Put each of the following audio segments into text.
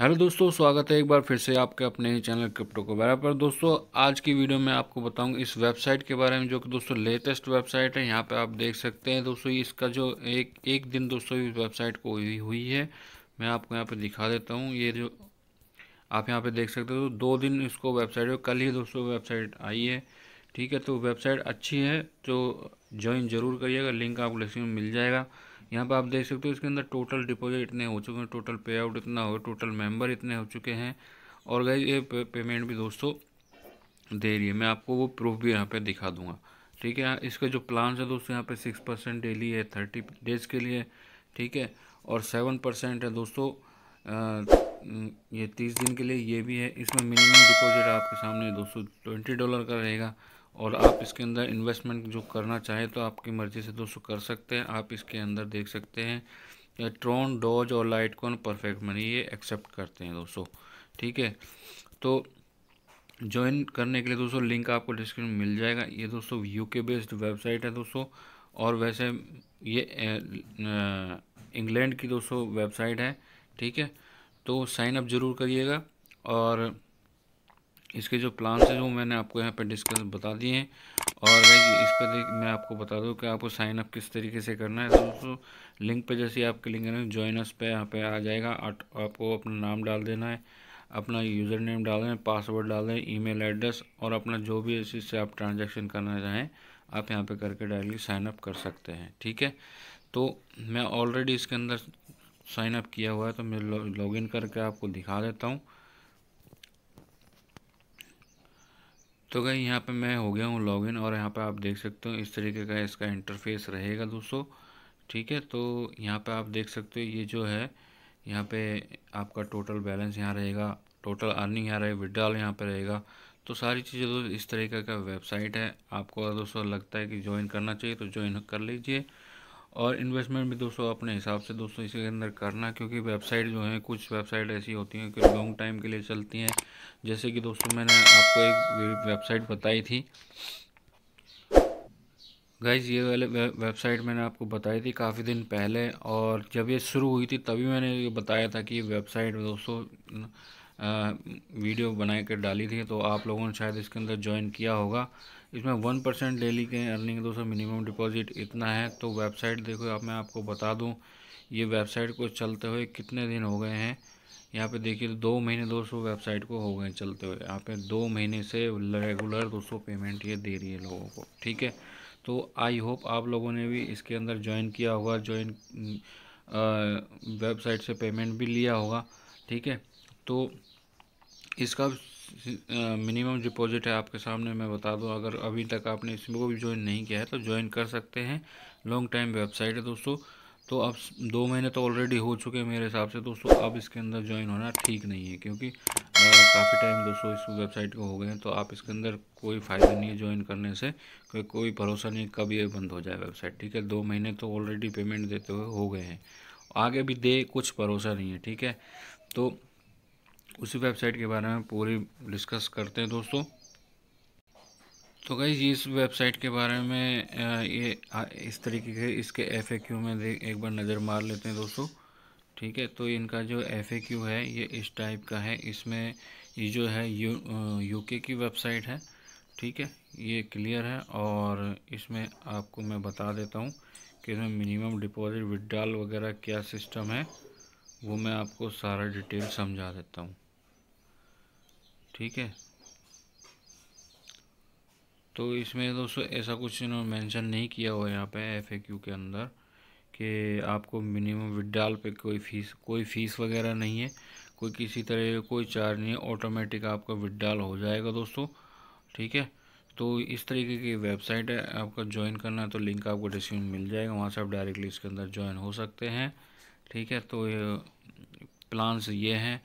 hello दोस्तों स्वागत है एक बार फिर से आपके अपने ही चैनल क्रिप्टो को बारे पर दोस्तों आज की वीडियो में आपको बताऊंगा इस वेबसाइट के बारे में जो कि दोस्तों लेटेस्ट वेबसाइट है यहाँ पे आप देख सकते हैं दोस्तों इसका जो एक एक दिन दोस्तों इस वेबसाइट को हुई हुई है मैं आपको यहाँ पे दिखा देता हूँ ये जो आप यहाँ पर देख सकते हो दो दिन इसको वेबसाइट कल ही दोस्तों वेबसाइट आई है ठीक है तो वेबसाइट अच्छी है तो ज्वाइन जरूर करिएगा लिंक आपको लिस्ट में मिल जाएगा यहाँ पर आप देख सकते हो इसके अंदर टोटल डिपॉजिट इतने हो चुके हैं टोटल पे आउट इतना हो टोटल मेंबर इतने हो चुके हैं और गई ये पेमेंट भी दोस्तों दे रही है मैं आपको वो प्रूफ भी यहाँ पे दिखा दूंगा ठीक है इसका जो प्लान है दोस्तों यहाँ पे सिक्स परसेंट डेली है थर्टी डेज के लिए ठीक है और सेवन परसेंट है दोस्तों आ, ये तीस दिन के लिए ये भी है इसमें मिनिमम डिपॉजिट आपके सामने दोस्तों ट्वेंटी डॉलर का रहेगा और आप इसके अंदर इन्वेस्टमेंट जो करना चाहें तो आपकी मर्ज़ी से दोस्तों कर सकते हैं आप इसके अंदर देख सकते हैं ट्रोन डोज और लाइट कॉन परफेक्ट मनी ये एक्सेप्ट करते हैं दोस्तों ठीक है तो ज्वाइन करने के लिए दोस्तों लिंक आपको डिस्क्रिप्शन में मिल जाएगा ये दोस्तों यूके बेस्ड वेबसाइट है दोस्तों और वैसे ये इंग्लैंड की दोस्तों वेबसाइट है ठीक है तो साइन अप ज़रूर करिएगा और इसके जो प्लान्स हैं वो मैंने आपको यहाँ पे डिस्कस बता दिए हैं और इस पर देख मैं आपको बता दूँ कि आपको साइन अप किस तरीके से करना है दोस्तों लिंक पे जैसे आप क्लिक करेंगे ज्वाइन अस पे यहाँ पे आ जाएगा आपको अपना नाम डाल देना है अपना यूज़र नेम डाल दें पासवर्ड डाल दें मेल एड्रेस और अपना जो भी इस चीज़ से आप ट्रांजेक्शन करना चाहें आप यहाँ पर करके डायरेक्टली साइनअप कर सकते हैं ठीक है तो मैं ऑलरेडी इसके अंदर साइनअप किया हुआ है तो मैं लॉगिन करके आपको दिखा देता हूँ तो गई यहाँ पे मैं हो गया हूँ लॉगिन और यहाँ पे आप देख सकते हो इस तरीके का इसका इंटरफेस रहेगा दोस्तों ठीक है तो यहाँ पे आप देख सकते हो ये जो है यहाँ पे आपका टोटल बैलेंस यहाँ रहेगा टोटल अर्निंग यहाँ रहेगा विड्रॉल यहाँ पे रहेगा तो सारी चीज़ें दोस्तों इस तरीके का वेबसाइट है आपको दोस्तों लगता है कि ज्वाइन करना चाहिए तो ज्वाइन कर लीजिए और इन्वेस्टमेंट भी दोस्तों अपने हिसाब से दोस्तों इसके अंदर करना क्योंकि वेबसाइट जो हैं कुछ वेबसाइट ऐसी होती हैं कि लॉन्ग टाइम के लिए चलती हैं जैसे कि दोस्तों मैंने आपको एक वेबसाइट बताई थी गाइज ये वाले वेबसाइट मैंने आपको बताई थी काफ़ी दिन पहले और जब ये शुरू हुई थी तभी मैंने ये बताया था कि ये वेबसाइट दोस्तों वीडियो बना कर डाली थी तो आप लोगों ने शायद इसके अंदर ज्वाइन किया होगा इसमें वन परसेंट डेली के अर्निंग दोस्तों मिनिमम डिपॉजिट इतना है तो वेबसाइट देखो अब आप मैं आपको बता दूँ ये वेबसाइट को चलते हुए कितने दिन हो गए हैं यहाँ पे देखिए दो महीने दोस्तों वेबसाइट को हो गए चलते हुए यहाँ पे दो महीने से रेगुलर दोस्तों पेमेंट ये दे रही है लोगों को ठीक है तो आई होप आप लोगों ने भी इसके अंदर ज्वाइन किया होगा ज्वाइन वेबसाइट से पेमेंट भी लिया होगा ठीक है तो इसका मिनिमम डिपॉजिट है आपके सामने मैं बता दूं अगर अभी तक आपने इसमें को भी ज्वाइन नहीं किया है तो ज्वाइन कर सकते हैं लॉन्ग टाइम वेबसाइट है दोस्तों तो अब दो महीने तो ऑलरेडी हो चुके हैं मेरे हिसाब से दोस्तों अब इसके अंदर ज्वाइन होना ठीक नहीं है क्योंकि काफ़ी टाइम दोस्तों इस वेबसाइट को हो गए हैं तो आप इसके अंदर कोई फ़ायदा नहीं है ज्वाइन करने से कोई कोई भरोसा नहीं कब ये बंद हो जाए वेबसाइट ठीक है दो महीने तो ऑलरेडी पेमेंट देते हुए हो गए हैं आगे भी दे कुछ भरोसा नहीं है ठीक है तो उसी वेबसाइट के बारे में पूरी डिस्कस करते हैं दोस्तों तो कहीं इस वेबसाइट के बारे में ये इस तरीके के इसके एफ में एक बार नज़र मार लेते हैं दोस्तों ठीक है तो इनका जो एफ है ये इस टाइप का है इसमें ये जो है यू यूके की वेबसाइट है ठीक है ये क्लियर है और इसमें आपको मैं बता देता हूँ कि इसमें मिनिमम डिपॉजिट विड्रॉल वगैरह क्या सिस्टम है वो मैं आपको सारा डिटेल समझा देता हूँ ठीक है तो इसमें दोस्तों ऐसा कुछ इन्होंने मेंशन नहीं किया हुआ यहाँ पे एफ के अंदर कि आपको मिनिमम विड्राल पे कोई फीस कोई फ़ीस वगैरह नहीं है कोई किसी तरह कोई चार्ज नहीं है ऑटोमेटिक आपका विड्राल हो जाएगा दोस्तों ठीक है तो इस तरीके की वेबसाइट है आपका ज्वाइन करना है तो लिंक आपको डिस्क्रिप्शन मिल जाएगा वहाँ से आप डायरेक्टली इसके अंदर ज्वाइन हो सकते हैं ठीक है तो प्लान्स ये हैं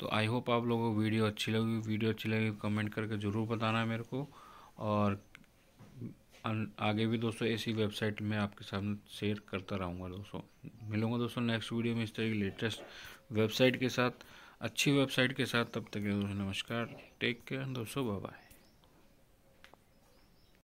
तो आई होप आप लोगों को वीडियो अच्छी लगी वीडियो अच्छी लगी कमेंट तो करके ज़रूर बताना मेरे को और आगे भी दोस्तों ऐसी वेबसाइट में आपके सामने शेयर करता रहूँगा दोस्तों मिलूँगा दोस्तों नेक्स्ट वीडियो में इस तरह की लेटेस्ट वेबसाइट के साथ अच्छी वेबसाइट के साथ तब तक दोस्तों नमस्कार टेक केयर दोस्तों बाय